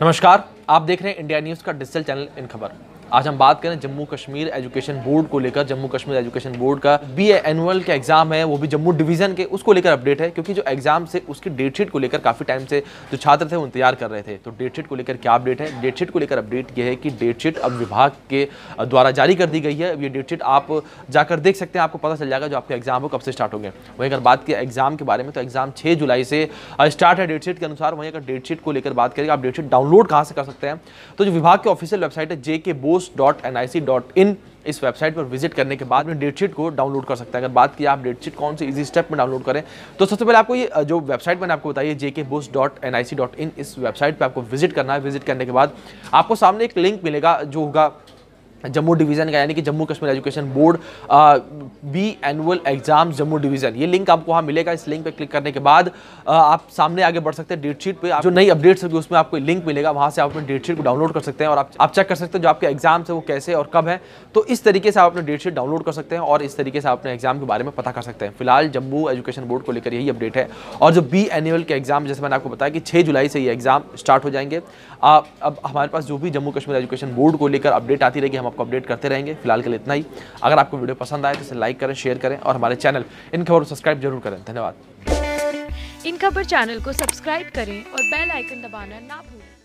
नमस्कार आप देख रहे हैं इंडिया न्यूज का डिजिटल चैनल इन खबर आज हम बात करें जम्मू कश्मीर एजुकेशन बोर्ड को लेकर जम्मू कश्मीर एजुकेशन बोर्ड का बी एनुअल का एग्जाम है वो भी जम्मू डिवीजन के उसको लेकर अपडेट है क्योंकि जो एग्जाम से उसकी डेट शीट को लेकर काफी टाइम से जो छात्र थे वो इंतजार कर रहे थे तो डेट शीट को लेकर क्या अपडेट है डेट शीट को लेकर अपडेट यह है कि डेट शीट अब विभाग के द्वारा जारी कर दी गई है ये डेट शीट आप जाकर देख सकते हैं आपको पता चल जाएगा जो आपके एग्जाम हो कब से स्टार्ट होंगे वहीं अगर बात की एग्जाम के बारे में तो एग्जाम छह जुलाई से स्टार्ट है डेट शीट के अनुसार वहीं अगर डेट शीट को लेकर बात करेंगे आप डेट शीट डाउनलोड कहाँ से कर सकते हैं तो जो विभाग के ऑफिशियल वेबसाइट है जे के बोर्ड post.nic.in इस वेबसाइट पर विजिट करने के बाद में डेटशीट को डाउनलोड कर सकते हैं अगर बात की आप डेटशीट कौन से इजी स्टेप में डाउनलोड करें तो सबसे पहले आपको ये जो वेबसाइट मैंने आपको बताई है JK BOSE dot N I C dot in इस वेबसाइट पर आपको विजिट करना है विजिट करने के बाद आपको सामने एक लिंक मिलेगा जो होगा जम्मू डिवीज़न का यानी कि Jammu Kashmir education board biannual exam Jammu division ये लिंक आपको वहाँ मिलेगा इस लिंक पे क्लिक करने के बाद आ, आप सामने आगे बढ़ सकते हैं डेट शीट पे जो नई अपडेट्स होगी उसमें आपको लिंक मिलेगा वहाँ से आप अपनी डेट शीट को डाउनलोड कर सकते हैं और आप, आप चेक कर सकते हैं जो आपके एग्जाम्स है वो कैसे और कब है तो इस तरीके से आप अपने डेट शीट डाउनलोड कर सकते हैं और इस तरीके से आप अपने एग्जाम के बारे में पता कर सकते हैं फिलहाल जम्मू एजुकेशन बोर्ड को लेकर यही अपडेट है और जो बी एनुअल के एग्जाम जैसे मैंने आपको बताया कि छः जुलाई से ये एग्जाम स्टार्ट हो जाएंगे अब हमारे पास जो भी जम्मू कश्मीर एजुकेशन बोर्ड को लेकर अपडेट आती रहेगी हम आपको अपडेट करते रहेंगे फिलहाल के लिए इतना ही अगर आपको वीडियो पसंद आए तो इसे लाइक करें शेयर करें और हमारे चैनल इन खबर को सब्सक्राइब जरूर करें धन्यवाद इन खबर चैनल को सब्सक्राइब करें और बेल आइकन दबाना ना भूलें